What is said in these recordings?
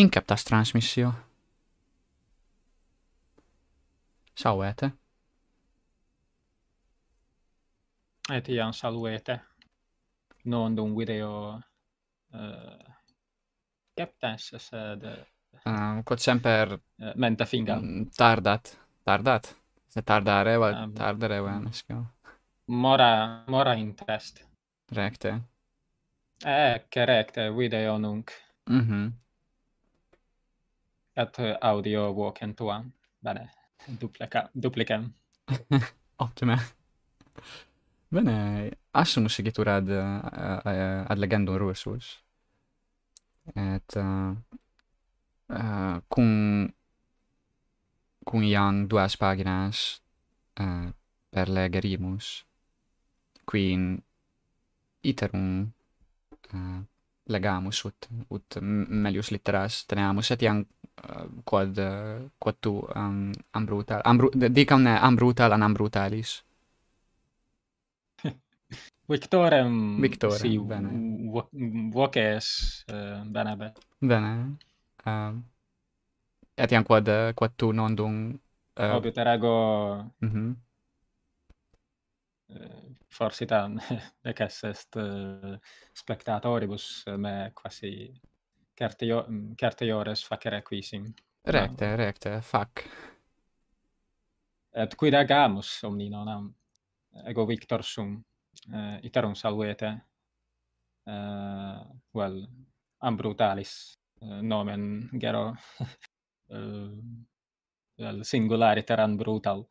Inceptas captas transmissio. Salvete. Et iam salvete. Non dum video uh, eh, captas, sed... Uh, Quod semper... Uh, menta finga. Mm, tardat. Tardat. Se tardare, vai uh, ah, tardare, vai mm. Mora, mora in test. Recte. Eh, correcte, video nunc. Mhm. Mm et uh, audio vocem tuam. Bene, duplica, duplicam. Optima. Bene, assumus egitur ad, ad legendum russus. Et uh, cum uh, cum iam duas paginas uh, per legerimus qui in iterum uh, legamos ut, ut meljušliteraz teníamos. Hát ilyen kod, eh, kod tu um, ambrutál. Ambru, dikam ne ambrutál, an ambrutális. Victorem Victor, si bene. Vokes benebe. Bene. Uh, hát ilyen quad, quad tu non dung... Uh, eh, Abitarago... Uh mhm. eh, -huh. forsita de est est eh, spectatoribus me quasi certe mm, certe facere acquisim. Recte, recte, fac. Et quid agamus omni non am ego victor sum iterum salvete eh, well eh, am brutalis eh, nomen gero eh, singulari teran brutal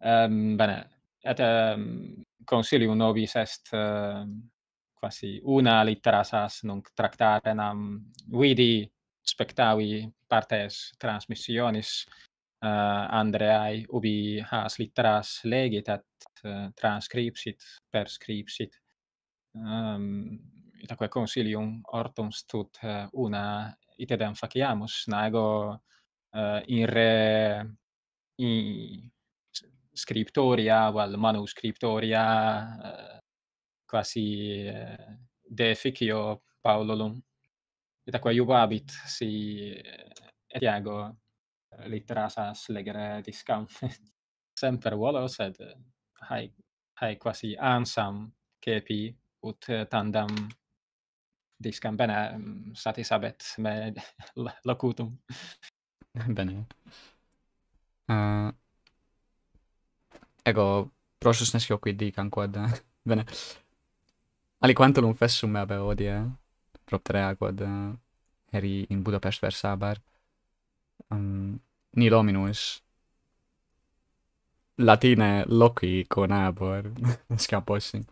um, bene et um, consilium novis est uh, quasi una litteras as nunc tractare nam vidi spectavi partes transmissionis uh, eh, Andreae ubi has litteras legit et uh, transcripsit, perscripsit. Um, itaque consilium ortum stut uh, eh, una itedem faciamus naego uh, in re in scriptoria o manuscriptoria uh, quasi uh, deficio paulolum et aqua iubabit si uh, eh, etiago litterasas legere discam semper volo sed uh, hai hai quasi ansam kp ut uh, tandam discam bene um, satis abet me locutum bene uh, Ego, prosus nes jo quid dican quad, eh. bene. Ali quanto l'un fessum me abe odie, eh. proptrea quad, eh, eri in Budapest versabar, um, ehm, ni lominus, latine loqui con abor, esca possim.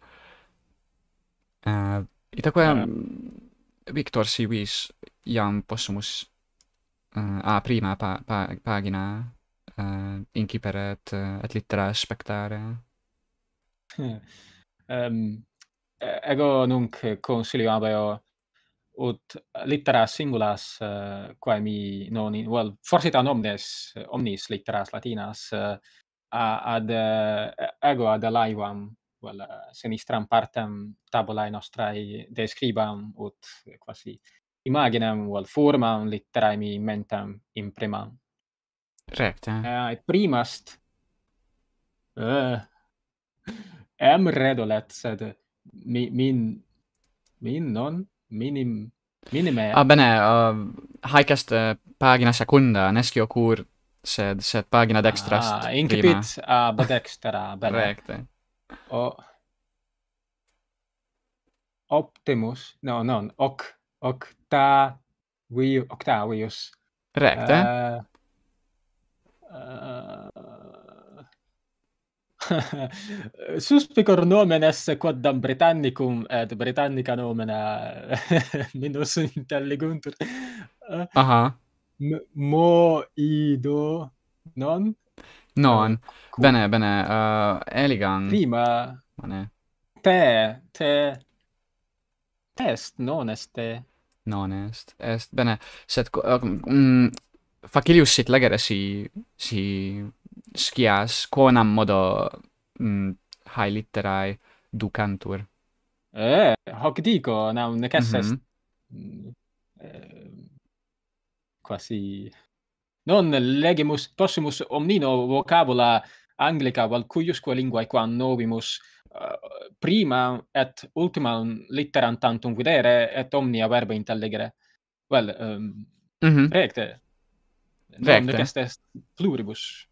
Uh, Ita quae, mm, Victor si vis, iam possumus, uh, a prima pa, pa, pagina, uh, eh, inciperet uh, eh, et litera spectare. um, ego nunc consilium abeo ut littera singulas uh, quae mi non in, well forsit an omnes omnis litteras latinas uh, ad uh, ego ad laivam well uh, sinistram partem tabulae nostrae describam ut quasi imaginem well formam litterae mi mentam imprimam Recte. Et eh, primast uh, em redolet, sed mi, min, min non, minim, minime. Ah, bene, uh, ehm, haicast uh, eh, pagina secunda, nesci cur sed, sed pagina dextrast ah, incipit ab dextra, bene. Recte. O, optimus, no, non, oc, octavius, Recte. Uh, Uh, suspicor nomen esse quod dam Britannicum et Britannica nomen minus intelliguntur. Uh, Aha. Uh -huh. Mo ido non? Non. Uh, bene, bene. Uh, elegant. Prima. Bene. Te, te test non est. Non est. Est bene. Sed um, facilius sit legere si si skias quonam modo mm, hai litterae ducantur. Eh, hoc dico, nam nec est mhm. mm -hmm. eh, quasi non legemus possimus omnino vocabula anglica valcuiusque linguae qua novimus uh, prima et ultima litteram tantum videre et omnia verba intellegere. Well, um, mm -hmm. recte, Vecte. Non est est pluribus.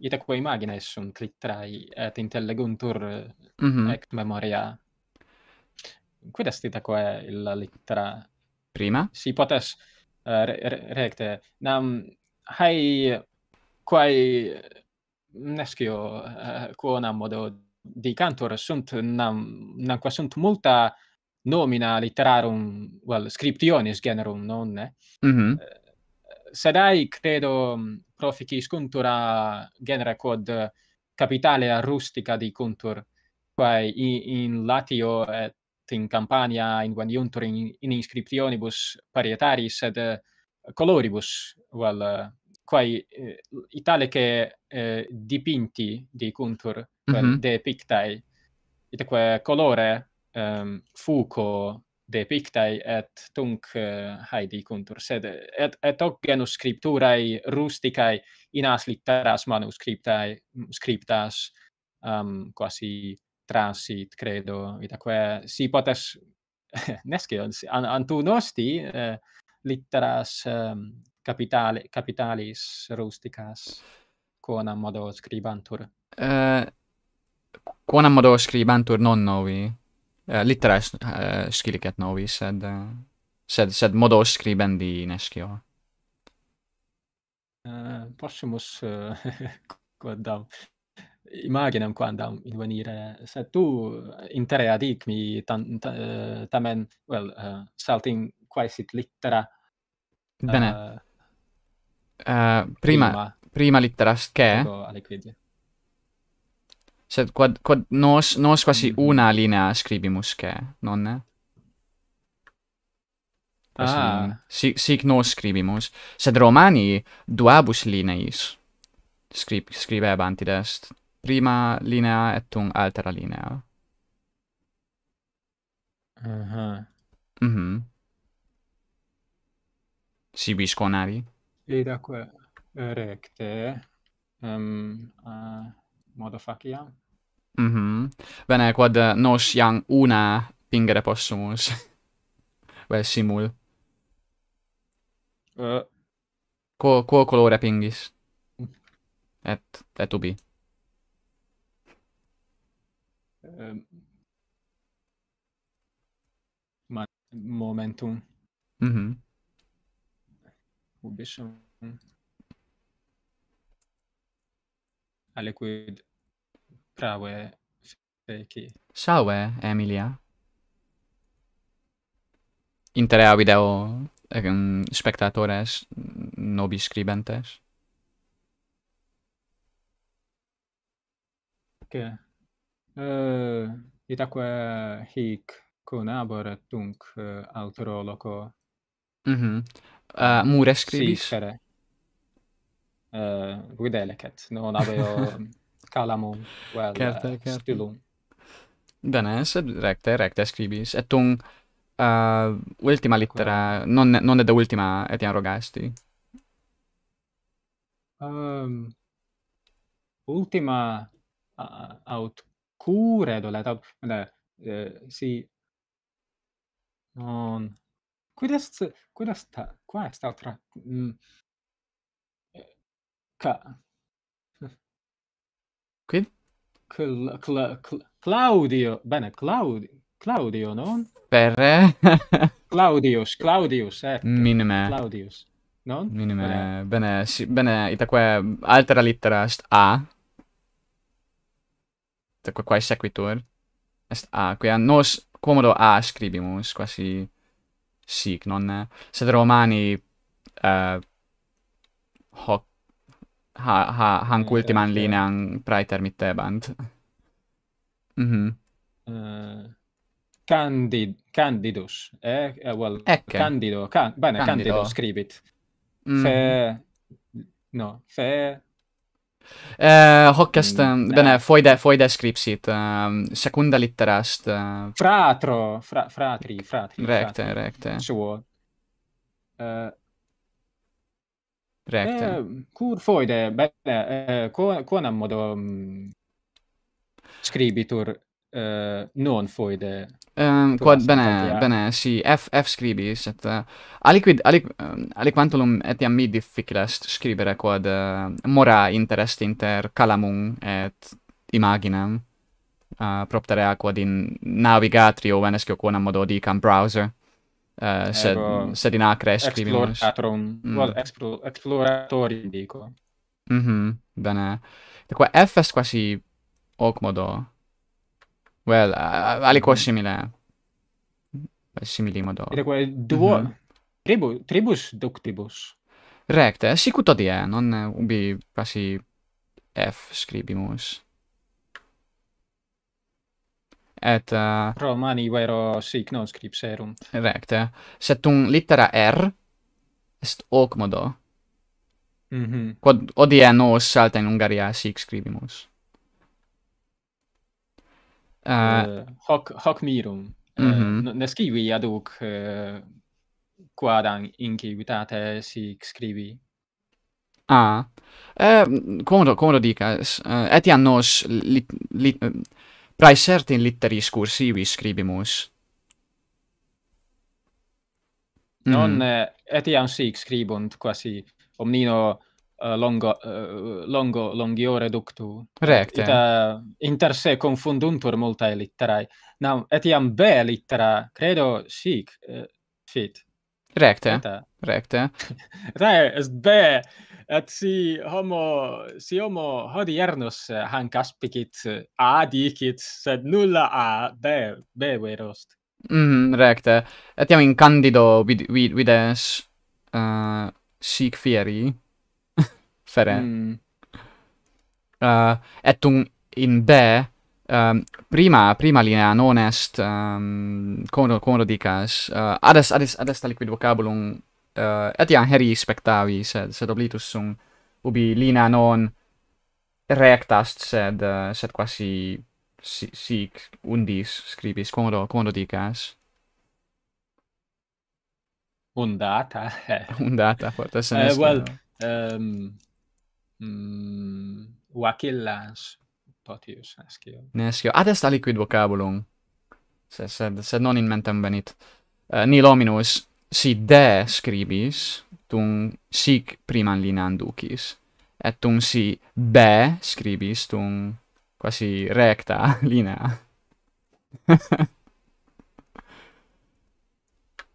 Ita quo imagines sunt clitrai et intelleguntur mm -hmm. memoria. Quid est ita quo illa littera? Prima? Si potes uh, re re recte. Nam, hai quae nescio uh, eh, quo nam modo dicantur sunt nam, nam qua sunt multa nomina literarum, well, scriptionis generum, non, ne? Mm -hmm sed ai credo mm, profici scuntura genera quod capitale rustica di contur quae in, latio et in campania in guaniuntur in, in inscriptionibus parietaris sed eh, coloribus well eh, quae eh, italiche eh, dipinti di contur mm -hmm. de pictae itaque colore um, fuco de et tunc uh, eh, haedi cuntur, sed et, et hoc genus scripturae rusticae in as litteras manuscriptae scriptas um, quasi transit, credo, itaque si potes nesce, an, antu nosti eh, litteras um, capitale, capitalis rusticas quonam modo scribantur. Eh, quonam modo scribantur non novi? Eh, littera uh, eh, skilliket novis, sed, uh, sed, sed modos scribendi nescio. Uh, Possimus uh, imaginam quandam dam venire, sed tu intere ad mi tan, uh, tamen, well, uh, salting quasi litera... littera. Bene. Uh, prima, prima, prima litteras che, sed quod quod nos nos quasi mm -hmm. una linea scribimus che, non ne? Ah sic sic nos scribimus sed Romani duabus lineis scrib scribebant id est prima linea et un altera linea Aha uh -huh. Mhm mm Si e Ida quae recte ehm um, a uh... motherfuckia. Mhm. Bene quad eh, nos yang una pingere possumus. Vel simul. Uh. ko quo colore pingis? Et, et ubi. Um. momentum. Mhm. Ubisum. Aliquid Ciao, Feki. Eh. Ciao, eh, Emilia. Interea video um, eh, mm, spectatores mm, nobis scribentes. Ok. Eh, uh, ita hic con abora tunc uh, Mhm. Mm uh, mure scribis. Sì, eh, uh, videlecat. Non avevo calamum vel certe, uh, certe. stilum bene sed recte recte scribis et tung uh, ultima littera non non è ed ultima etiam rogasti um, ultima uh, aut cure dolet aut uh, si non quid est quid est qua est altra mm. ca Quid? Cl cl cl Claudio. Bene, Claudio, Claudio, non? Per Claudius, Claudius, ecco. Minime. Claudius. Non? Minime. Bene, bene, bene, itaque altra lettera est A. Itaque quae sequitur est A. Quia nos comodo A scribimus, quasi sic, non? Sed Romani uh, hoc ha ha han kultiman eh, linean brighter mitte band mhm mm eh, candid uh, candidus eh uh, well Ecke. candido can bene candido, candido scribit mm. Mm-hmm. se no fe... eh uh, hockeyst mm, uh, bene foide foide scriptit uh, ehm, seconda lettera uh, fratro fra, fratri fratri recte recte suo eh uh, Rekte. Eh, kur foide, bene, eh, quonam quon modo mm, scribitur eh, non foide? Um, quod, bene, eh? bene, si, F, F scribis, et uh, eh, aliquid, ali, um, ehm, aliquantulum etiam mi difficilest scribere quod uh, mora interest inter calamum et imaginam uh, propterea quod in navigatrio venescio quonam modo dicam browser uh, eh, se ero... se dinac exploratorum mm. well exploratori dico mhm bene de qua f est quasi hoc modo well uh, ali quasi simile Simili modo de qua duo mm -hmm. tribu tribus ductibus recte sic ut adie non ubi quasi f scribimus et uh, romani vero sic non scripserum recte Sed tum littera r est hoc modo mhm mm quod odie nos salta in ungaria sic scribimus uh, uh, hoc hoc mirum mm -hmm. uh, nescivi ad hoc uh, quadam incivitate sic scribi ah eh, comodo comodo dicas uh, etiam nos lit, lit, uh, Prae certin in litteris cursivi scribimus. Mm. Non eh, etiam sic scribunt quasi omnino uh, longo, uh, longo longi ore ductu. Recte. Ita inter se confunduntur multae litterae. Nam etiam be littera, credo sic, uh, fit. Recte, recte. Rae, est be, et si homo si homo hodi jernus eh, hank aspigit eh, a dicit, sed nulla a b b verost mm mm-hmm, recte et iam in candido vid vid vides uh, sic fieri fere mm. uh, et tum in b Um, ehm, prima prima linea non est um, dicas, uh, ades ades ades tal vocabulum uh, eh, iam heri spectavi, sed, sed oblitus sum ubi lina non rectas, sed, uh, sed quasi si, sic undis scribis, quando, quando dicas? Undata. Eh. Undata, forte se uh, Well, um, mm, wakillas potius nescio. Nescio. Ad est aliquid vocabulum, sed, sed, sed non in mentem venit. Uh, nil hominus, si de scribis tum sic prima linea ducis et tum si be scribis tum quasi recta linea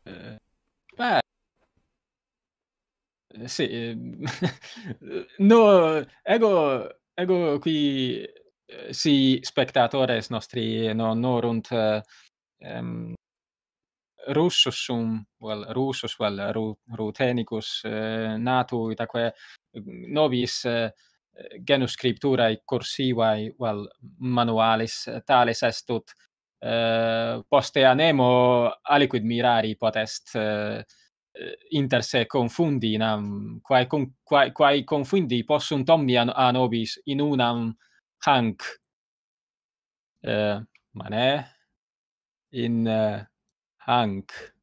eh beh eh, sì ehm, no ego ego qui eh, si spettatores nostri no no runt eh, ehm um, russus sum vel russus vel ru, rutenicus eh, natu itaque novis eh, genus scripturae cursivae vel manualis tales est tot eh, poste anemo aliquid mirari potest eh, inter se confundi nam quae con quae, quae confundi possunt omnia a nobis in unam hanc eh, mane in eh, Hank.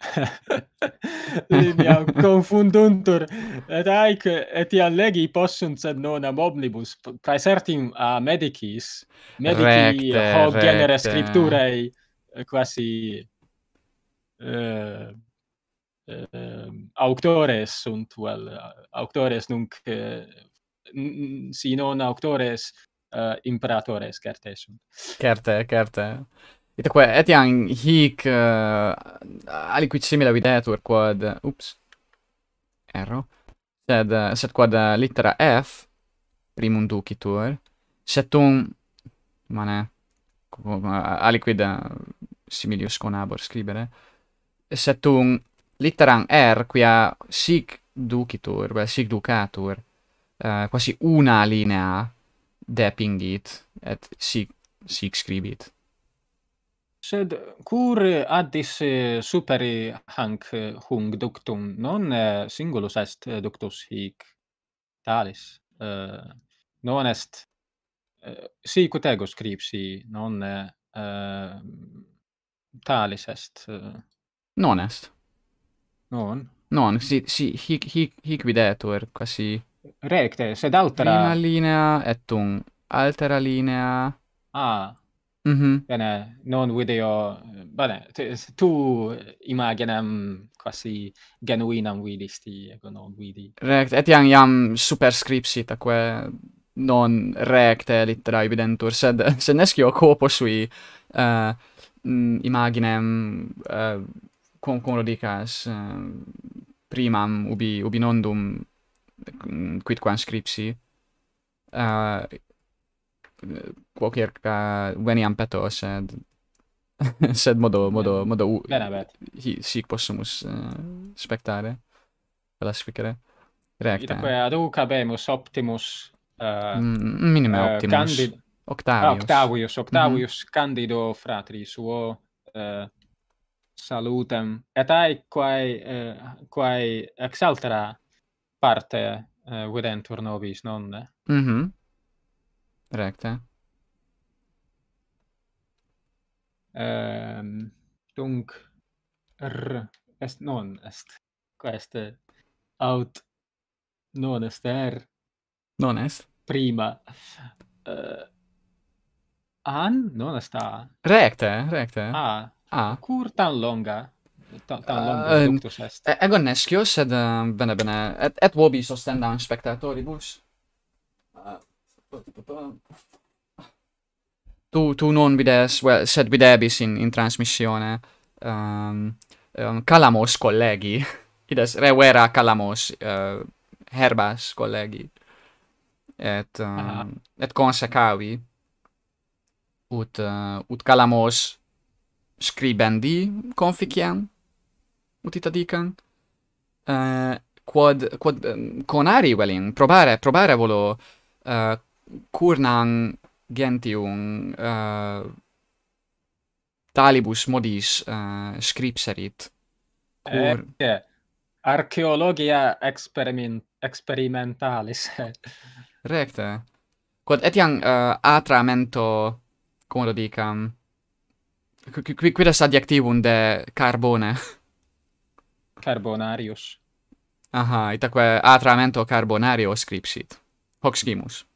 Linea confunduntur. Et aic, et ia legi possum, sed non amoblibus, omnibus. Praesertim a medicis, medici recte, hoc genere scripturae eh, quasi uh, uh, auctores sunt, well, auctores nunc, uh, si non auctores, uh, imperatores, certe sunt. Certe, certe. Itaque etiam hic uh, aliquid simile videtur quod ups erro sed eh, sed quod eh, littera F primum ducitur sed mane aliquid similius conabor scribere sed tum litteram R quia sic ducitur vel sic ducatur uh, quasi una linea depingit et sic sic scribit sed cur addis eh, superi hanc eh, hung ductum non eh, singulus est ductus hic talis non est si cut ego scripsi non talis est non est non non si si hic hic hic videtur quasi recte sed altera prima linea et un altera linea ah Mhm. bene, non video. Bene, tu imaginam quasi genuinam vidisti, ecco, non vidi. Rect, et iam iam superscriptit, quae non recte littera evidentur, sed se nescio copo sui uh, imaginem uh, eh, com, eh, primam ubi, ubi nondum mm, quidquam scripsi quo circa veniam petos sed sed modo modo modo bene bene si si possumus uh, eh, spectare per la spiccare recta e ad habemus optimus uh, mm, minime uh, optimus candid... octavius. octavius octavius mm -hmm. candido fratri suo uh, salutem et ai quae uh, quae ex parte uh, videntur nobis nonne mhm recte. Ehm um, dunk r est non est queste aut non est er non est prima uh, an non est a recte recte a a curta longa tan longa uh, ductus est Ego egon sed ed uh, bene bene et, et vobis ostendam spectatoribus tu, tu non vides, well, sed videbis in, in transmissione, um, um, calamos collegi, Ides, est re vera calamos uh, herbas collegi, et, um, uh -huh. et consecavi, ut, uh, ut calamos scribendi conficiam, ut ita dicam, uh, quod, quod um, conari velin, probare, probare volo, uh, curnan gentium uh, talibus modis uh, scripserit cur eh, yeah. archeologia experiment experimentalis recte quod etiam uh, eh, atramento cum ad dicam qui qui das adjectivum de carbone carbonarius aha itaque atramento carbonario scripsit hoc scimus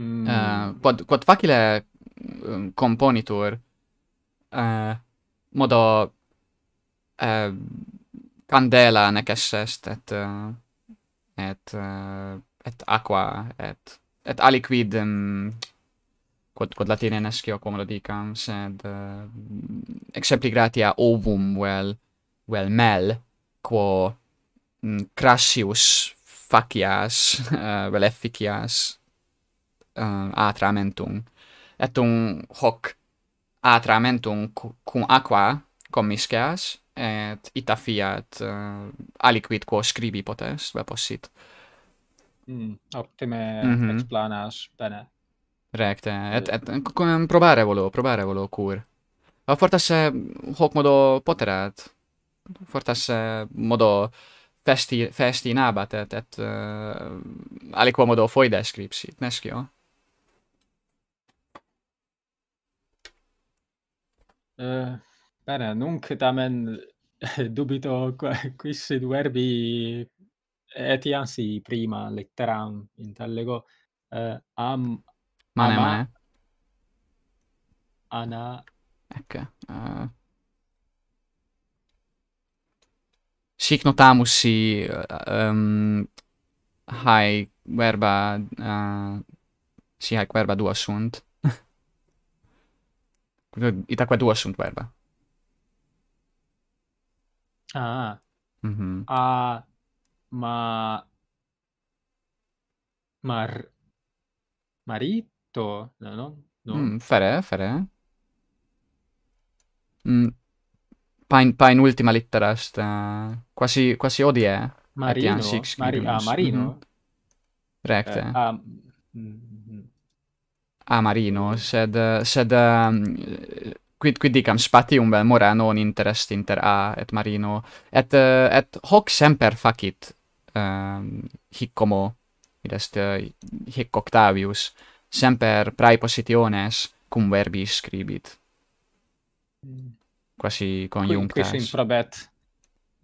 Mm. Uh, quod, facile componitor mm, componitur er. uh, eh. modo uh, candela nec est et uh, et uh, et aqua et et aliquid um, quod quod latine nescio quo modo dicam sed uh, exempli gratia ovum vel vel mel quo mm, crassius facias uh, vel efficias uh, atramentum. È un hoc atramentum cum aqua commisceas, et ita fiat uh, aliquid quo scribi potest, vepossit. Mm, optime mm -hmm. explanas bene. Recte, et, et, próbára probare volo, probare volo cur. A fortasse hoc modo poterat, fortasse modo festi, festi nabat, et, et uh, aliquo modo foides scripsit, nescio? Eh, bene, nunc tamen dubito quis sed verbi etiam si prima letteram intellego uh, eh, am mane ama, mane ana ecco uh, sic notamus si um, ehm, hai verba uh, si hai verba dua sunt Ja, i takva sunt verba. Ah. Mhm. Mm ah, ma mar marito, no no, no. Mm, fare, fare. Mm. Pain pain ultima lettera sta uh, quasi quasi odie. Marino, ah, Marino. Mhm. Rekte. Eh, ah, mm a Marino sed sed mm, quid quid dicam spatium vel mora non interest inter a et Marino et et hoc semper facit um, hic como id est hic Octavius semper praepositiones cum verbi scribit quasi conjunctas quasi improbet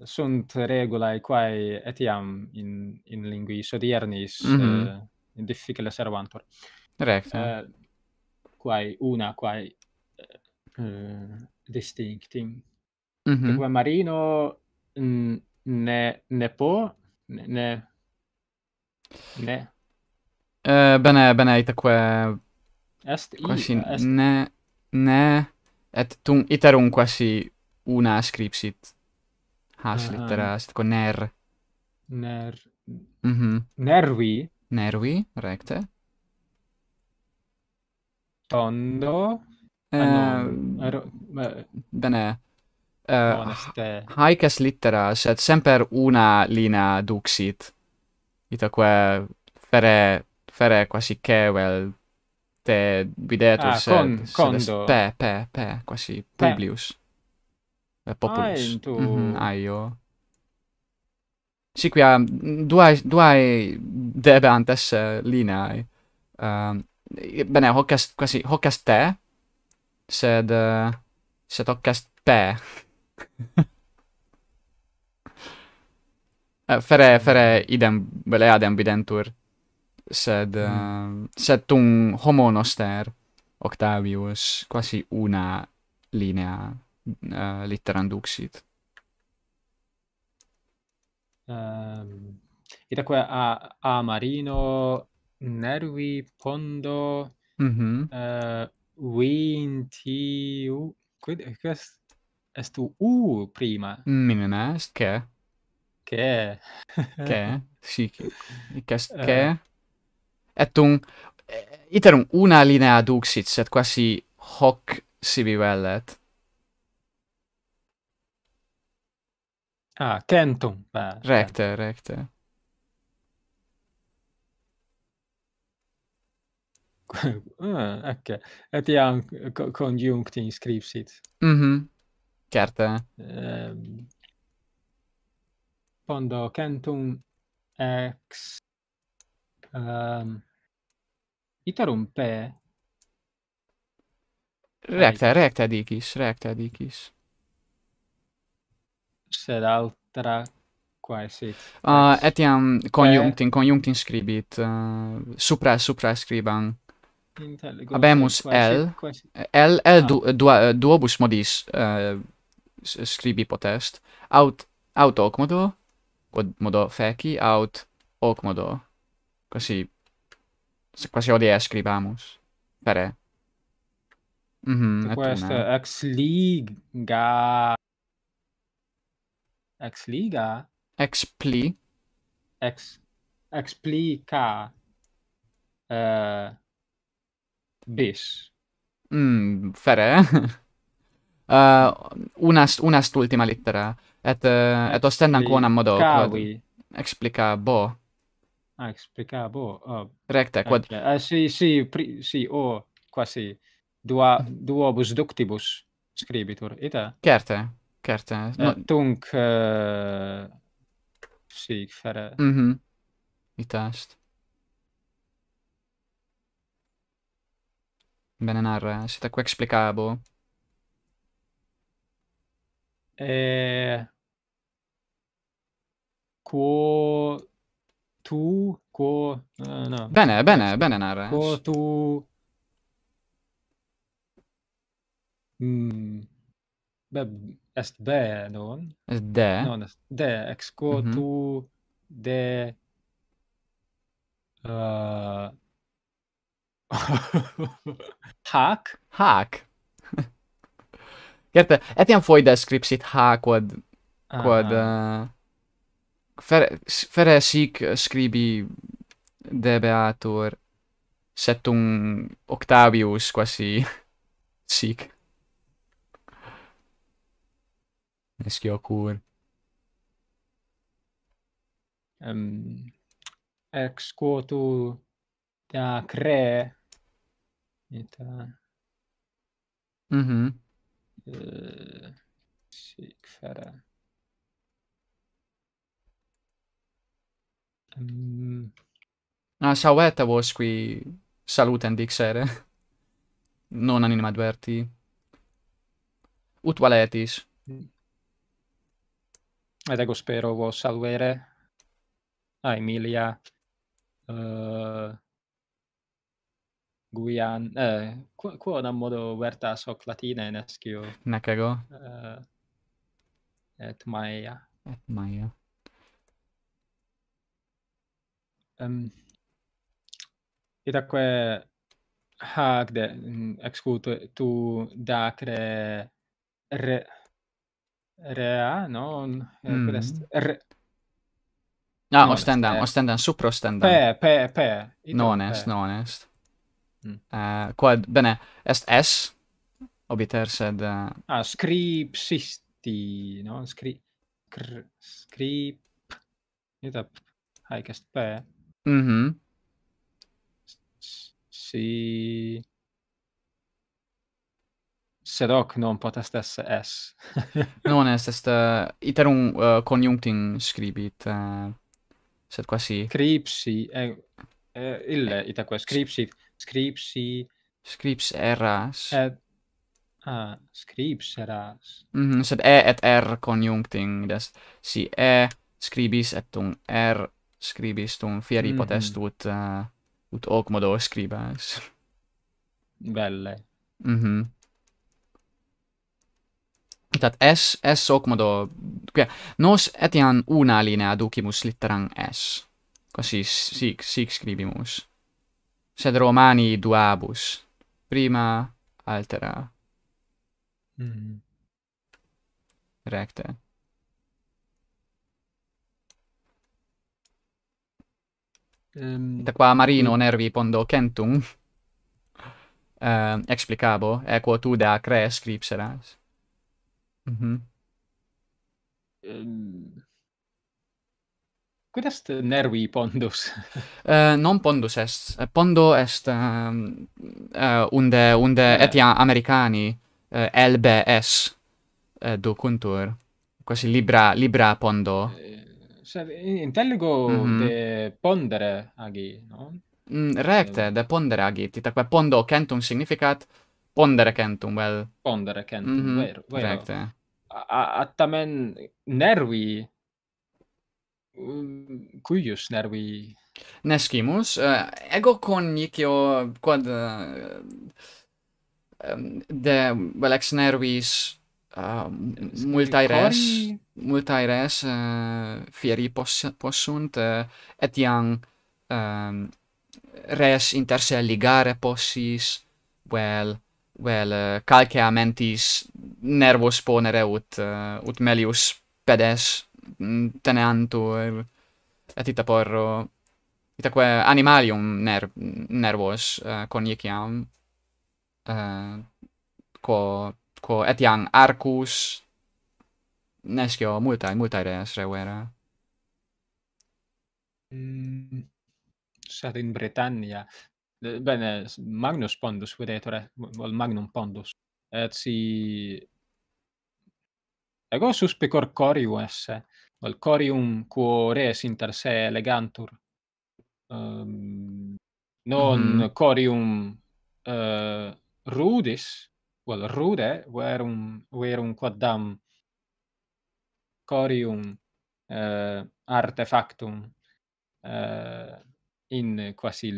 sunt regulae quae etiam in in linguis odiernis mm -hmm. uh, in difficile servantur. Uh, Rex. Uh, eh, una quae eh, uh, eh, distincting. Mhm. Mm Marino ne ne po ne ne. Eh uh, bene bene ita est i quasi est... ne ne et tun iterum quasi una scripsit has ah, lettera uh, ah. con ner ner mhm mm nervi nervi recte rotondo eh ah, bene eh uh, littera sed semper una linea duxit itaque fere fere quasi che vel te videtus ah, sed, con, pe pe pe quasi publius populus ah, io -hmm, aio sic qua duae duae debe eh, lineae bene hoc est quasi hoc est te sed uh, sed hoc est uh, fere fere idem bele adem bidentur sed mm. uh, sed tum homo noster octavius quasi una linea uh, litteram duxit Um, ehm, Itaque a, a Marino nervi pondo mhm mm uh, eh, win u quid quest est u prima mm, minimas che che che si che che uh. et un iterum una linea duxit sed quasi hoc sibi vellet ah kentum va recte recte ah, okay. et iam conjunct mhm mm certe um, pondo centum ex um, ehm, iterum pe. recta Ai. recta dicis recta dicis sed altra ah, quae sit uh, etiam conjunctin conjunctin scribit uh, supra supra scribam Habemus L, L, L ah. duobus modis eh, scribi potest, aut, aut hoc modo, quod modo feci, aut hoc modo, quasi, quasi odie scribamus, pere. Quae Questa ex liga, ex liga? Ex pli. Ex, ex pli ca, eh, bis. Mm, fere. Eh? uh, unast, ultima littera. Et, uh, et ostendam quonam modo quod explica bo. Ah, explica bo. Oh. Recte, quod... Uh, si, si, pri, si, o, oh, quasi dua, duobus ductibus scribitur, ita? Certe, certe. No. Tunk tunc, uh, si, fere. Mm Ita est. bene narra, si ta quick explicabo. Eh quo tu quo uh, no. Bene, bene, bene narra. Quo tu Mm. Beb est de non? Est de? Non, est de ex quo mhm. tu de uh, Hák? Hák. Gerte, etien hát foi descripsit há quod quod uh, eh, fer, fere scribi debeator septum Octavius quasi sic. Nézd ki a kúr. Um, ex quotu da cre Eta... Mhm. Eee... sic, fere... Ehm... Ah, saueta vos qui salutem dixere. Non anima adverti. Ut valetis. Mm. Et ego spero vos salvere. A Emilia. uh, eh, guian eh quo quo modo verta soc Latine, in esquio nacago uh, eh, et maia et maia ehm um, itaque hac de excuto tu dacre re rea non mm. Eh, est mm-hmm. re Ah, ostendam, ostendam, suprostendam. Eh. Pe, pe, pe. Non est, non est. Uh, quod, bene, est es, obiter, sed... Uh... Ah, scripsisti, no? Scri... Cr... Scrip... ab Haec est P. Mhm. Mm si... Sed hoc non potest esse es. non est, est... Uh, iterum uh, conjuncting scribit, uh, sed quasi... Scripsi... Eh, eh, ille, itaque, scripsit scripsi scrips eras et ah scrips eras mhm mm sed e et R er conjuncting des si e scribis et tum R er scribis tum fieri mm. potest ut uh, ut hoc modo scribas belle mhm mm S, S hoc modo, nos etian una linea ducimus litteram S, quasi sic, sic scribimus sed romani duabus prima altera mm. recte um, ehm, et qua marino nervi pondo centum uh, explicabo equo tu de acre scripseras mm um, Quid est nervi pondus? Eh non pondus est. Eh, pondo est um, unde, unde et eh. etia americani LBS elbe es Quasi libra, libra pondo. Se, intelligo mhm. de pondere agi, no? Mm, recte, de pondere agi. Titaque pondo centum significat pondere centum, vel? Pondere centum, mhm, vero, vero. Recte. A, a tamen nervi cuius nervi nescimus uh, ego con quod eh, de vel, ex nervis uh, multae res multae res uh, fieri poss possunt uh, et iam um, res inter se ligare possis well well uh, calcae mentis nervos ponere ut uh, ut melius pedes Mm, tenantur er, et ita porro itaque animalium ner nervos uh, eh, coniciam uh, eh, quo quo etiam arcus nescio multae multae res revera mm, sed in Britannia eh, bene magnus pondus videtore vol magnum pondus et si ego suspicor corius esse vel corium quo res inter se elegantur um, non mm. corium uh, rudis vel rude verum verum quadam corium uh, artefactum uh, in quasi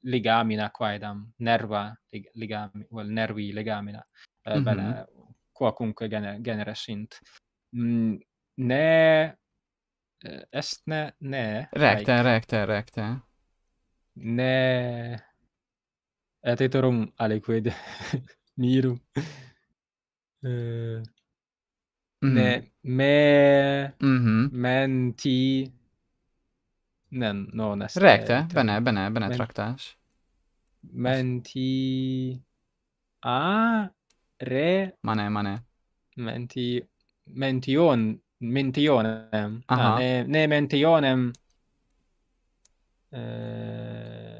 ligamina quaedam nerva lig vel nervi ligamina uh, mm -hmm. bene mm-hmm. gener generesint mm, ne ezt ne, ne. Rekten, like. rekten, rekten. Ne. Hát alig, hogy miru. Ne, mhm. me, uh-huh. menti, nem, no, ne. Rekte, bene, bene, bene men, traktás. Menti, a, re. Mane, mane. Menti, mention, mentionem uh ah, -huh. ne, ne mentionem uh,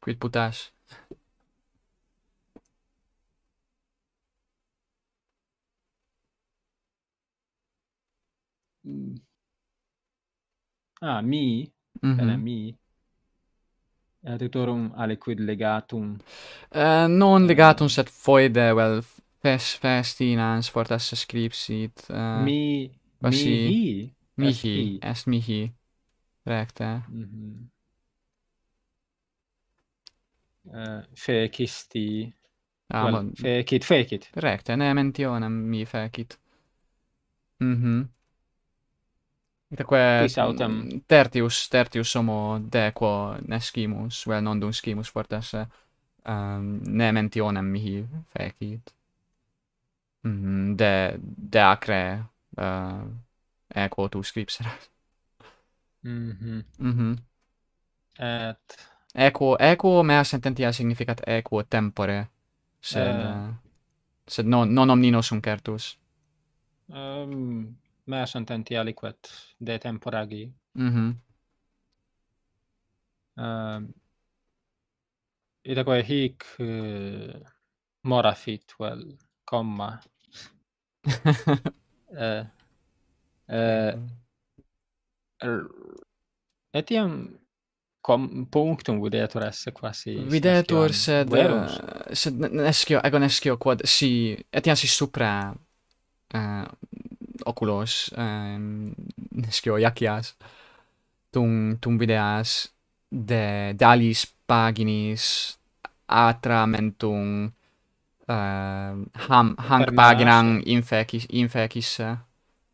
quid putas ah mi mm -hmm. mi uh, tutorum aliquid legatum uh, non eh. legatum sed foide vel fes festinans fortas scriptit uh, eh. mi quasi, mi hi mi hi est mi hi recte mm uh, fecisti ah, well, fecit fecit recte ne mentionem mi fecit mhm mm Itaque Peace mm, tertius tertius homo de quo ne scimus vel non dum scimus fortasse, eh, um, ehm, ne mentionem mihi fecit mm, de de acre uh, equo tu scripseras mhm mm mhm mm et equo equo mea sententia significat equo tempore sed uh... non non omnino sunt certus um, me sunt tanti aliquet de temporagi mhm mm-hmm. mm Uh, ita hic uh, mora fit well, comma uh, uh, eh, etiam eh, com, punctum videatur esse quasi videatur sed, uh, sed nescio, ego nescio quod si, etiam si supra uh, oculos eh es que hoy de Dalis Paginis atramentum eh ham hang paginan infekis infekis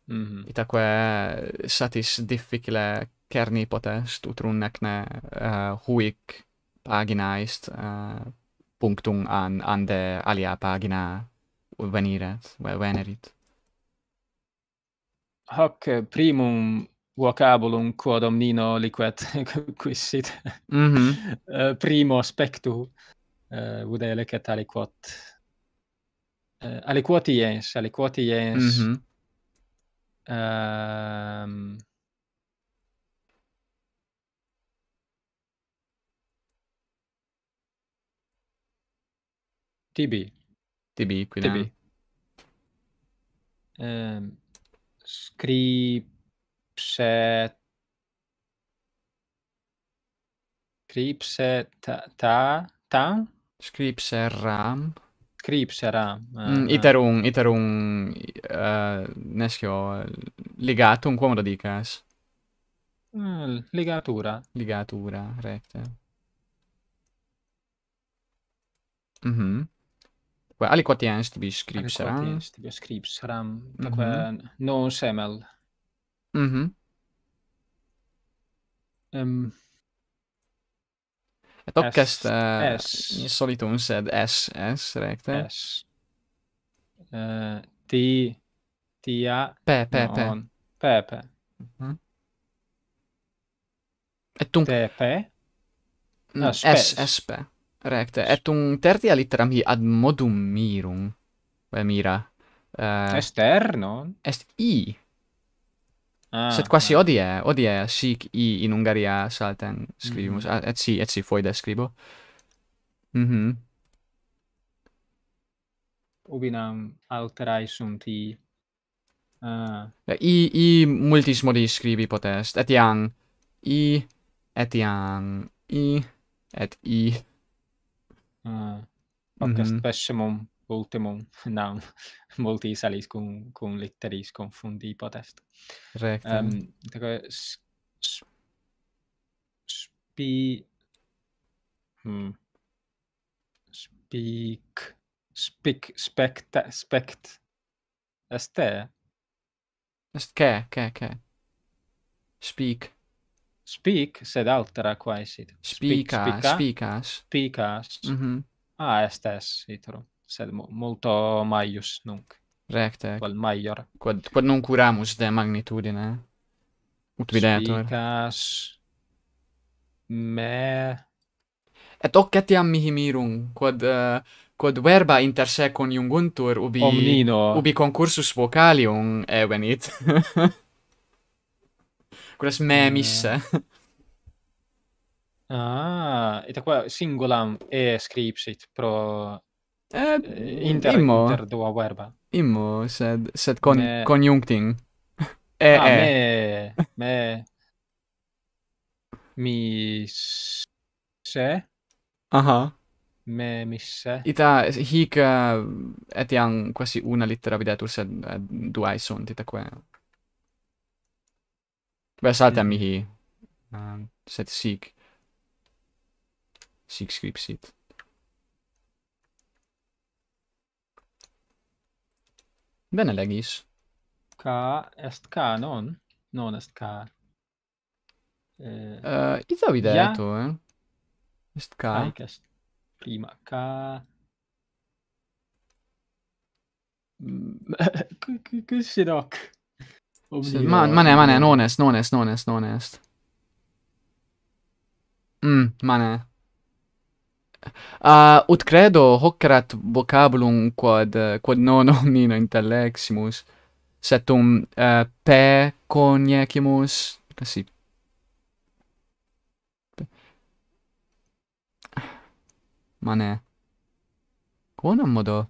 mhm mm et satis difficile kerni potest tu trunnekne uh, eh, huic paginaist uh, eh, punctum an an de alia pagina veniret, veneret. Well, hoc primum vocabulum quod omnino liquet quisit mm -hmm. uh, eh, primo aspectu uh, eh, vude elecet aliquot uh, eh, aliquot iens aliquot iens mm -hmm. um... Ehm, tibi tibi ehm, Cripset Cripset ta ta Scripser ram Cripser ram uh, ah, mm, ah. Iterum iterum uh, nescio legato un eh, quomodo di cas mm, Legatura legatura recte Mhm mm Quae aliquot tibi scripseram. Aliquot tiens tibi scripseram. Taque mm -hmm. non semel. Mhm. Mm um, Et hoc est uh, solitum, sed es, es, recte? Es. Uh, eh, ti, tia... Pe, pe, pe. Pe, pe. Mhm. Et tunc... Pe, mm, ah, pe? Es, es, pe. Recte, et un tertia litteram hi ad modum mirum, vel mira. Uh, est er, non? Est i. Ah, Sed quasi ah. odie, odie, sic i in Ungaria salten scribimus, mm -hmm. et si, et si, foide scribo. Mm -hmm. Ubinam alterae sunt i. Ah. Eh, I, i multis modi scribi potest, et iam i, et iam i, et i, uh, ah, podcast mhm. pessimum, ultimum nam multis salis cum cum litteris confundi potest rectum um, ehm, tego spi hmm speak spect spect est est ke ke ke speak speak sed altera quasi sit speak speak speakas speak mhm ah est est itro sed mo, molto maius nunc recte qual maior quod quod non curamus de magnitudine eh? ut videtur speakas me et hoc etiam mihi mirum quod uh, quod verba inter se coniunguntur ubi Omnino. ubi concursus vocalium evenit quelle memis. Mm. ah, e qua singulam e scripsit pro eh, eh inter, immo. inter duo verba. Immo, sed, sed con, me... conjuncting. e, ah, e. me, me, mi se aha uh -huh. me mi se ita hic uh, etiam quasi una littera videtur sed uh, duae sunt ita Wysadzam i set seek. Seek script seed. Bene legis. K est K, non? Non est K. Eh, uh, ita vide ja... tu, eh? Est K. Aik est prima K. Kysydoc. Obdivu. Ma, ma ne, ma ne, non Mm, ma A Uh, ut credo hoc vocabulum quod, quod non omino intellectimus, set uh, pe coniecimus, casi Mane. Quonam modo?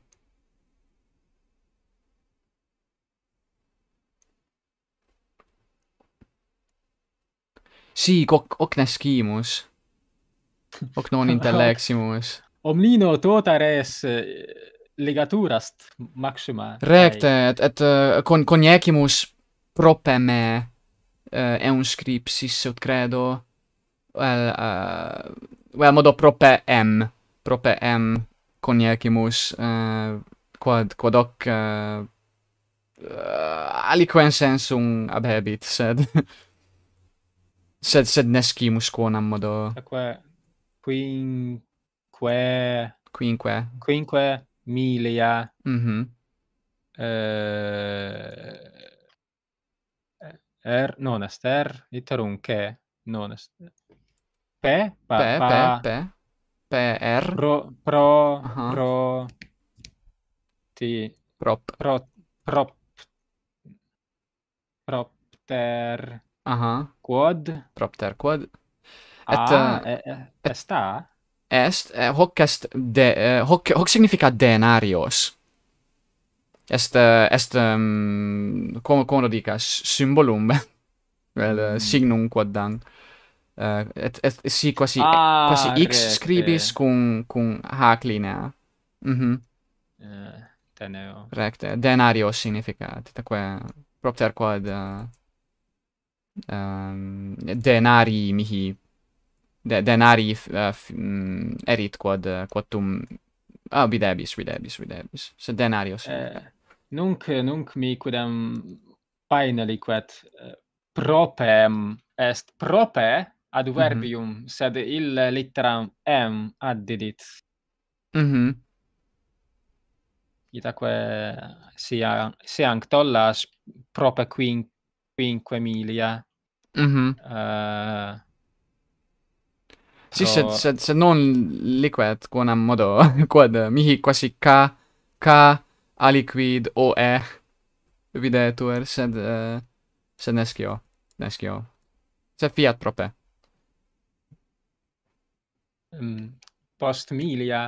si kok ok nes kiimus non omnino tota res eh, legaturast maxima recte et et kon eh, conjecimus proppe me eun eh, scriptis ut credo well uh, well modo proppe m proppe m conjecimus uh, quad quad hoc uh, aliquem sensum abhebit sed sed sed nesci musquonam modo aquae quinque quinque quinque milia mhm mm eh uh, er non est er iterum che non est pe pa pe, pe, pe. pe er pro pro uh -huh. pro ti prop pro prop Propter... Aha. Quod propter quod et ah, eh, est et, esta est eh, hoc est de eh, hoc hoc significa denarios. Est eh, est um, como dicas symbolum vel eh, mm. signum quod dan uh, et et si quasi ah, quasi x rete. scribis cum cum hac linea. Mhm. Mm eh, teneo. Recte, denarios significat, taque propter quod uh, um, denari mihi de denari uh, erit quod quod tum ah oh, videbis videbis videbis sed denarios eh, nunc nunc mi quidam finally quet uh, eh, propem est prope adverbium mhm. mm -hmm. sed il litteram m addidit mhm mm itaque sia sia anctollas prope quin 5 milia. Mhm. Mm uh, eh, si so... sed, sed, sed non liquet quonam modo, quod mihi quasi ca, ca aliquid o e videtur, er, sed, uh, sed nescio, nescio. Se fiat prope. Mm, post milia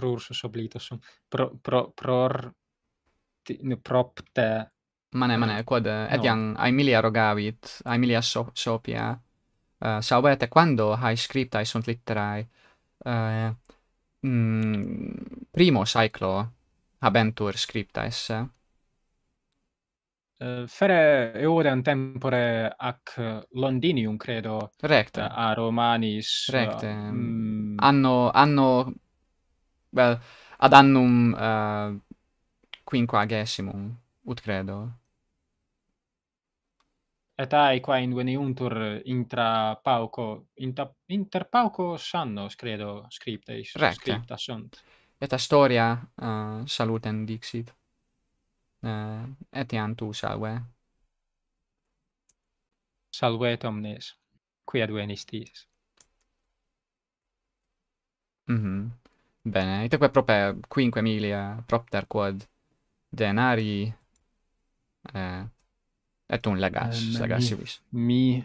rursus oblitosum, pro, pro, pro, pro, pro, mane mane quod eh, etiam no. aemilia rogavit aemilia so sopia uh, eh, quando hai scriptae sunt litterae uh, mm, primo cyclo habentur scriptae esse uh, fere eorem tempore ac londinium credo recte a romanis recte uh, anno anno well ad annum uh, quinquagesimum ut credo et ai qua in veniuntur intra pauco inter, inter pauco credo scriptes Recte. scripta sunt et a storia uh, eh, salutem dixit uh, et iam tu salve salve et omnes qui ad venis mm -hmm. bene et quae prope quinque milia propter quod denarii eh, et un legas um, legas mi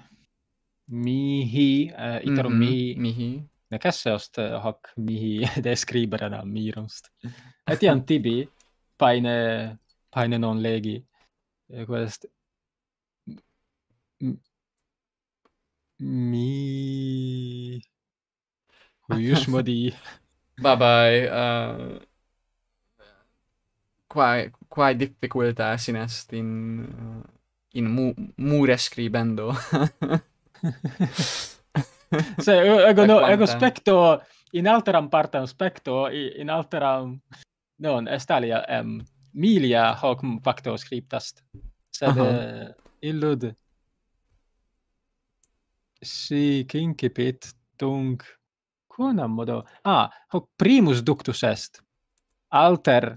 mi hi uh, itero mm -hmm. mi mi ne kasse ost hak eh, mi hi de da mi rost et ian tibi paine paine non legi e eh, quest mi huius modi bye bye uh... quae quae difficultas in est in uh in mu mure scribendo. Se ego no ego specto in altera parte specto in altera non est alia em milia hoc facto scriptast sed uh illud si kinkipit tung quonam modo ah hoc primus ductus est alter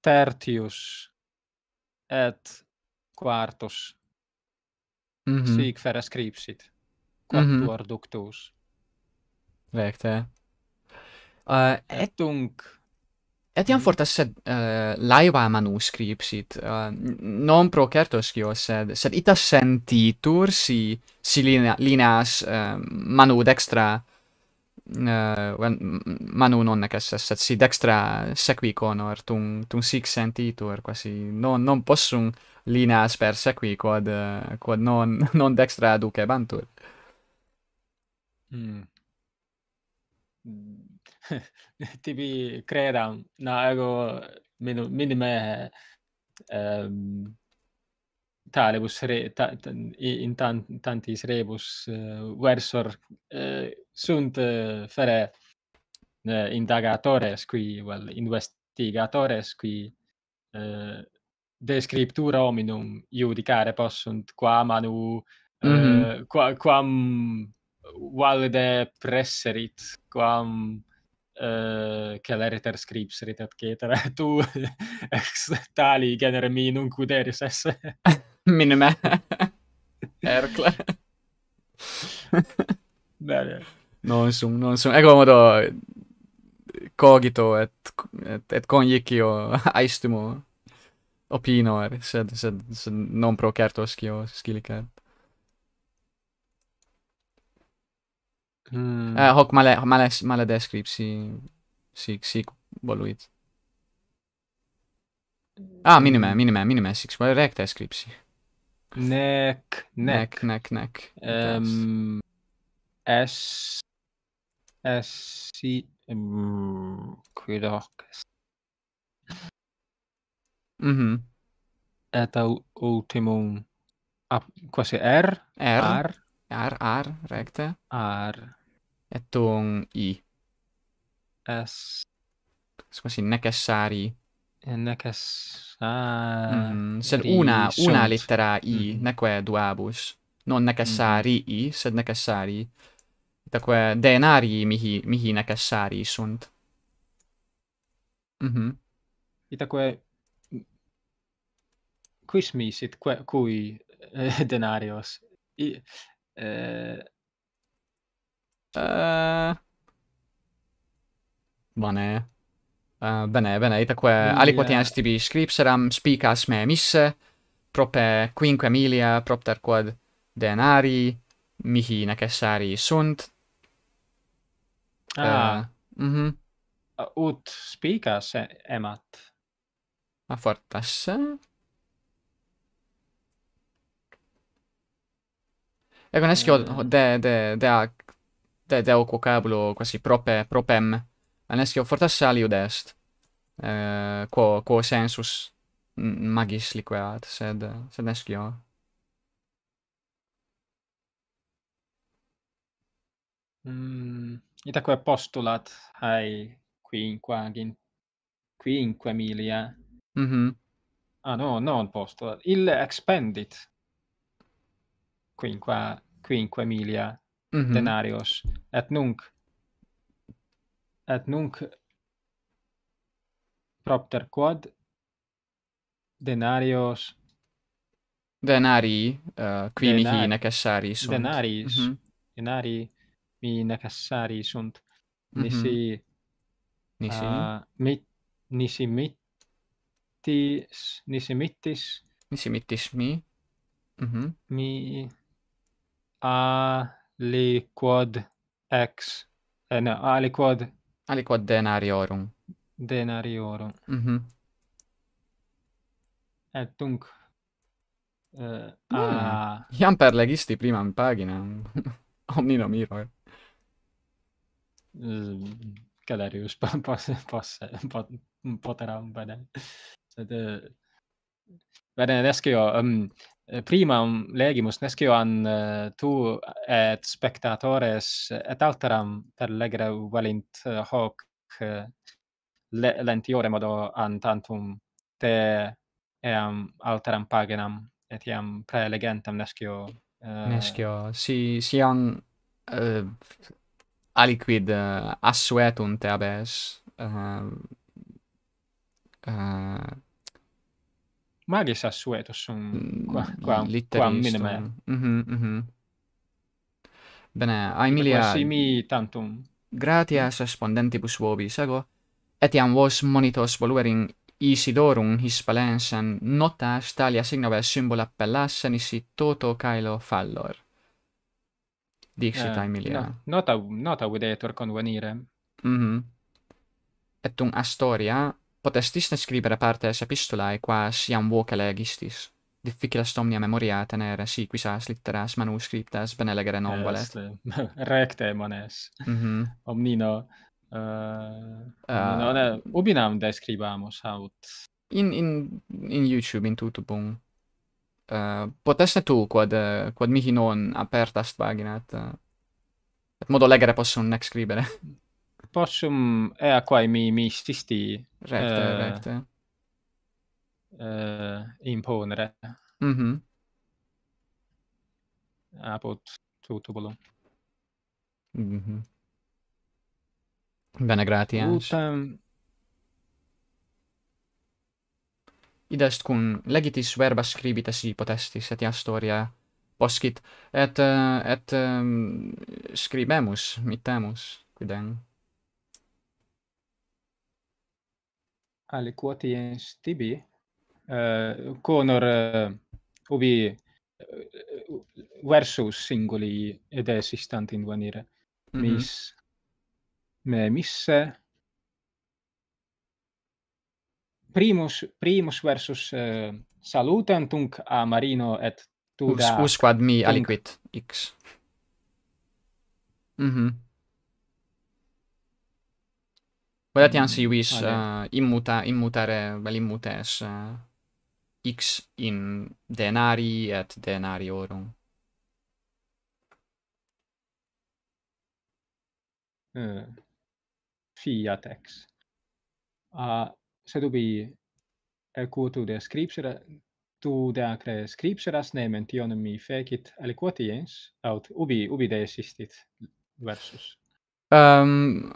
tertius et quartus mm -hmm. sic fere scripsit mhm. quattuor mm -hmm. ductus recte uh, eh, et, dunc... unc et iam fortas sed uh, eh, laiva manuscripsit uh, non pro certos sed sed ita sentitur si si linea, lineas uh, manu dextra uh, eh, well, manu non nec est, est, si dextra sequi conor, er tum, tum sic sentitur, er quasi non, non possum linea per sequi quod, quod non, non dextra duce bantur. Mm. tibi credam na ego minu, minime um, talibus re, ta, ta, in tantis rebus uh, versor uh, sunt uh, fere uh, indagatores qui well investigatores qui uh, de scriptura hominum iudicare possunt qua manu uh, mm -hmm. qua, quam valde presserit quam eh uh, caler scripts et cetera tu ex tali genere mi nunc cuderis es minima ercle. bene non sum non sum ego modo cogito et et, et conjicio opino er sed sed, sed non pro certo scio Mm. Eh, hoc male male male descripsi sic sic voluit. Ah, mm. minime, minime, minime sic quae rect descripsi. Nec, nec, nec, nec. Ehm s s c quid hoc Mhm. Et ultimum ap quasi r er, r er. r r, r recte r etun i s sono si necessari e necessari mm, sed una una lettera i mm. neque duabus non necessari mm-hmm. i sed necessari qua denari mihi mihi necessari sunt mhm mm itaque quis mi sit que, cui eh, denarios i eh, Uh, bene. Uh, bene, bene, itaque yeah. aliquot eh, in STB scripseram spicas me emisse, prope quinque milia propter quod denari mihi necessari sunt. Ah. Uh, uh, ut spicas emat. A fortas. Ego nescio yeah. de, de, de ac te deo quocablo quasi prope propem anesio fortas salio est, eh quo quo sensus magis liquat sed sed nescio Mm, ita quo postulat hai qui in qua qui in milia. Mhm. Mm ah no, non postulat. Il expendit. Qui in qua qui in milia. uh-huh. denarios. Et nunc et nunc propter quod denarios denarii uh, qui Denar- mihi necessari sunt. Denarii, uh-huh. denarii mihi necessari sunt. Uh-huh. Nisi uh-huh. nisi uh, mit nisi mittis nisi mittis nisi mittis mi uh-huh. mi a uh, li quod ex eh, no, aliquod... aliquod ali denariorum denariorum mm et eh, dunc eh, a mm. iam per legisti primam paginam omni omnino miro eh. calarius mm, posse posse pot, poteram bene sed eh, bene adesso io um, Eh, prima um, legimus nescio an uh, tu et spectatores et alteram per legere valent uh, hoc uh, le lentiore modo an tantum te eam alteram paginam et iam prelegentam nescio uh, nescio si si an uh, aliquid uh, te abes uh, uh, Magis assuetus sun mm, qua, qua, qua minime. Eh. Mm mhm mm Bene, Aemilia... Quasi mi tantum. Gratias respondentibus vobis ego, etiam vos monitos voluering Isidorum hispalensan notas talia signove symbola nisi toto caelo fallor. Dixit eh, Aemilia. No, nota, nota videtur convenire. Mm Et tum Astoria, Potestis iste scribere parte esse epistolae quas iam voce legistis. Difficile omnia memoria tenere si quis as litteras manuscriptas bene legere non valet. Est, recte manes. Mm -hmm. Omnino... Uh, uh, eh, omnino eh. ne, ubi nam describamos aut? In, in, in YouTube, in Tutubum. bon. Uh, tu, quod, quod mihi non apertast paginat? Eh, et modo legere possum nec scribere. possum ea a mi mi sisti recte eh, recte eh imponere mhm mm apot tutto mhm mm bene grazie Utem... id est cum legitis verba scribita si potestis et ia storia poscit et eh, et um, scribemus mittemus quidem aliquotiens tibi uh, eh, conor uh, eh, ubi uh, eh, versus singuli est assistant in vanire mhm. mis mm -hmm. me misse primus primus versus uh, salutant unc a marino et tu da usquad mi aliquit x mhm mm Quod etiam mm, si vis uh, eh, immuta immutare vel immutes uh, x in denari et denariorum. Uh, eh, fiat ex. A uh, sed ubi e quo tu de scriptura tu de acre scripturas nemen tion mi fecit aliquotiens aut ubi ubi de assistit versus. um,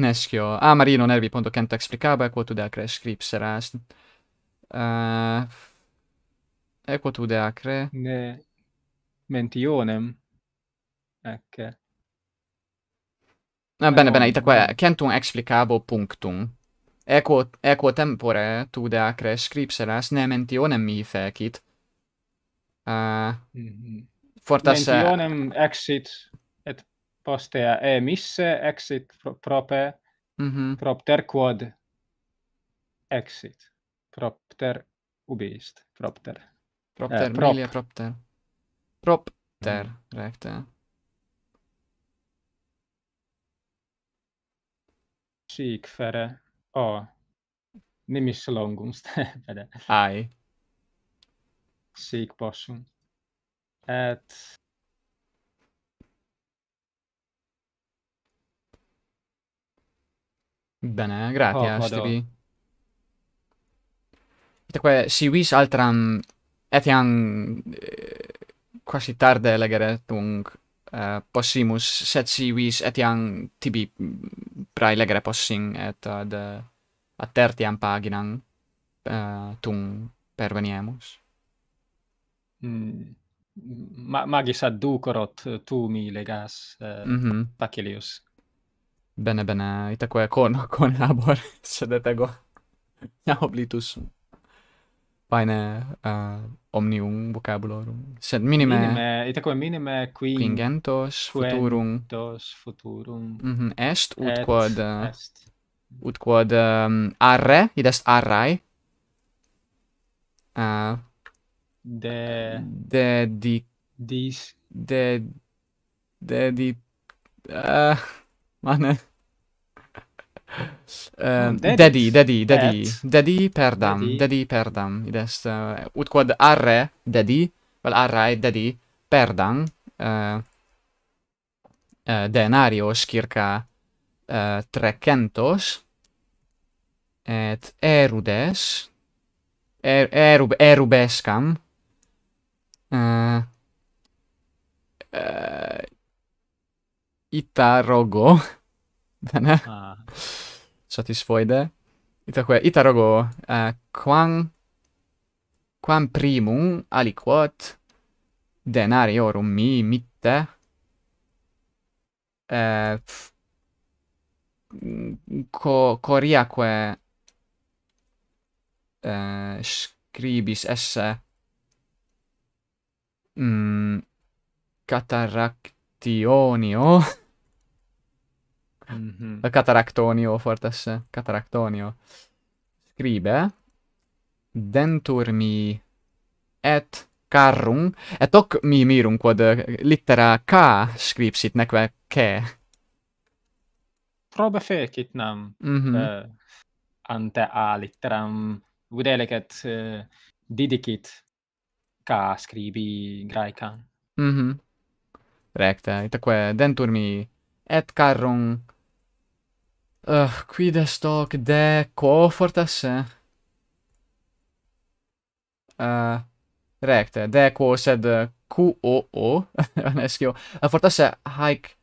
Nescio. A ah, Marino nervi punto che quo tu de acre scripts eras. Uh, eh, e quo tu de acre. Ne mentionem. Ecce. Ah, bene, bene, ita qua, centum explicabo punctum. Equo, equo tempore tu de acre scripts eras, ne mentionem mi fecit. Uh, ah. mm -hmm. Fortas... Mentionem exit postea e misse exit prope mm -hmm. propter quod exit propter ubi est propter propter eh, milia propter propter mm -hmm. recta sic fere o oh. nimis longum stare ai sic possum at Bene, grazie, oh, Stevie. Dunque, si vis altram etiam eh, quasi tarde legere tung eh, possimus, set si vis etiam tibi mm, prae legere possing et ad uh, tertiam paginam tun eh, tung perveniemus. Mm. Ma magis ad ducorot tu mi legas, eh, mm -hmm. Pacilius bene bene itaque con con labor sed etego ja oblitus bene uh, eh, omnium vocabularum sed minime minime itaque minime qui quingentos futurum dos futurum mm -hmm. est ut quod est. Eh, ut quod um, arre id est arrai uh, eh, de de di dis de de di uh, ma ne. dedi, dedi, dedi, dedi, perdam, dedi, perdam, id est, uh, ut quod arre, dedi, vel arrae, dedi, perdam, uh, eh, uh, eh, denarios, circa uh, trecentos, et erudes, er, erub, erubescam, uh, ita rogo. Bene. Ah. Satisfoide. Itaque, ita rogo, uh, quam, quam primum aliquot denariorum mi mitte, uh, pff, coriaque uh, scribis esse mm, cataractionio, Mhm. Cataractonio fortes. Cataractonio. Scribe dentur mi et carrum et hoc mi mirum quod eh, littera k scripsit neque k probe fecit nam mm -hmm. uh, ante a litteram videlicet uh, eh, didicit k scribi graeca mhm mm recta itaque dentur mi et carrum uh, quid est hoc de quo fortas? Ah, eh? uh, eh, recte, de quo sed Q O O, anesque. Eh, A fortas hike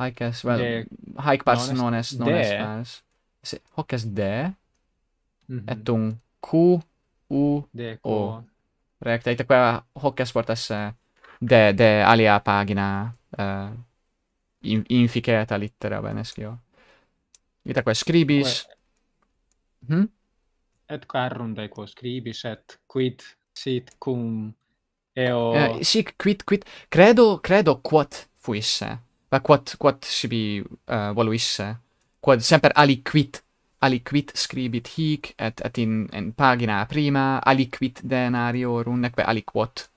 hike as well. De... Hike pass non est non est pass. Se hoc est de mm -hmm. et un Q U O. De quo. Recte, et qua hoc est fortas de de alia pagina. Uh, in fiquet littera benesque. Mm Vita quae scribis. Mhm. Et carrum de quo scribis et quid sit cum eo uh, sic quid quid credo credo quod fuisse. Va quod quod sibi uh, voluisse. Quod semper aliquid aliquid scribit hic et et in in pagina prima aliquid denariorum neque aliquot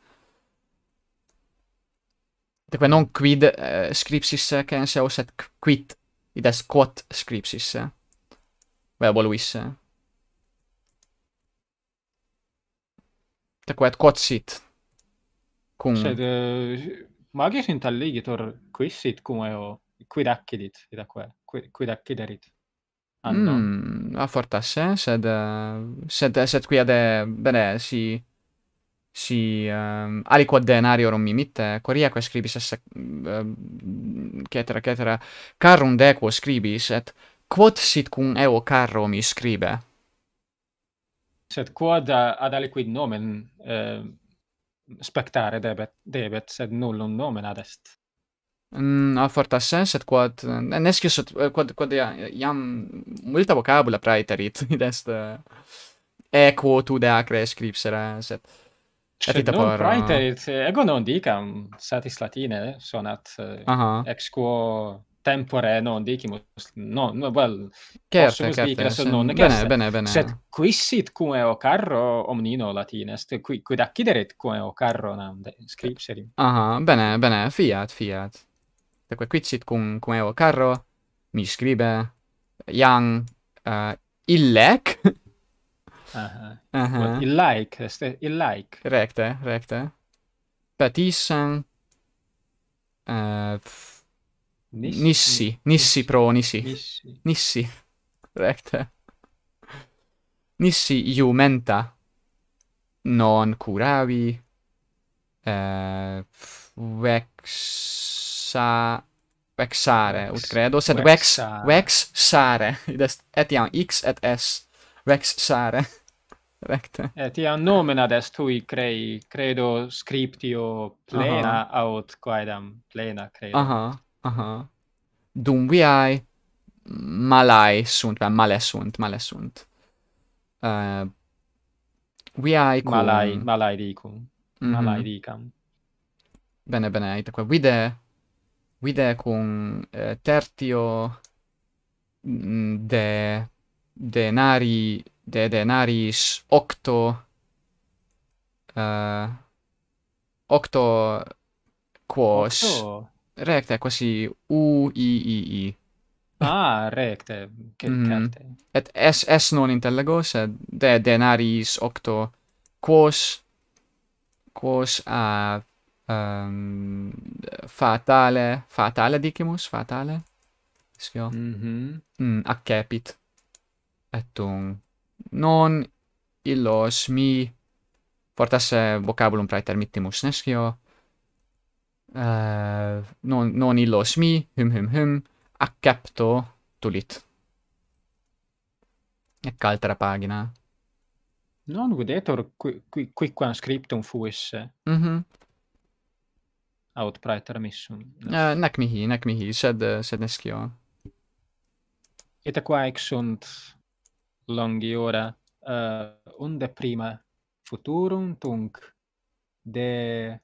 Deque non quid uh, scripsis et quid it has quad scripsis. Eh? voluisse wish. Ta quet quod sit. Cum... Sed, eh, magis in tal quis sit cum eo quid accidit, ita quid, quid accidarit. Anno. Mm, a fortasse, sed, eh, sed, sed quia de, bene, si si um, ehm, aliquod denario rom mimite quaeria quae scribis esse ehm, cetera cetera carrum de quo scribis et quod sit cum eo carro mi scribe sed quod ad aliquid nomen ehm, spectare debet debet sed nullum nomen adest mm, a forta sens et quod nescius et eh, quod quod ia, iam multa vocabula praeterit id est eh, equo tu de acre sed uh, Cioè, non por... praeterit, ego non dicam, mm, satis latine eh, sonat eh, ex quo tempore non dicimus, no, no, well, certe, possumus dicere, sed non necesse. Bene, bene, bene. Sed quisit cume o carro omnino latine, est qui, quid acciderit cume o carro nam de scripserim. Aha, bene, bene, fiat, fiat. Deque quisit cum, cum eo carro, mi scribe, iam eh, illec, Aha. Aha. Uh -huh. Il like, este il like. Recte, recte. Patissan. Eh. Uh, nissi, nissi pronisi. nissi. Nissi. nissi. nissi. nissi. Recte. Nissi iumenta. Non curavi. Eh. Uh, vex sa vexare ut credo sed vex vexare vex, Id est etiam x et s vexare recte. Et eh, iam nomen ad est tui crei, credo, scriptio plena, uh -huh. aut quaedam plena, credo. Aha, uh -huh. aha. Uh -huh. Dum viae malae sunt, vam eh, male sunt, male sunt. Uh, viae cum... Malae, malae dicum. Mm -hmm. Malae dicam. Bene, bene, qua vide, vide cum eh, tertio mm, de denari de denaris octo uh, octo quos octo. recte quasi u i i i ah recte che mm. carte et s s non intellego sed de denaris octo quos quos a um, fatale fatale dicimus fatale Mm mhm mm, accepit et tum non illos mi fortasse vocabulum praeter mittimus nescio uh, eh, non non illos mi hum hum hum accepto tulit ecco altra pagina non videtur qui qui qui qua scriptum fuis eh, mhm mm aut praeter missum uh, eh, nec mihi nec mihi sed sed nescio et aqua exunt sunt longiora uh, eh, unde prima futurum tunc de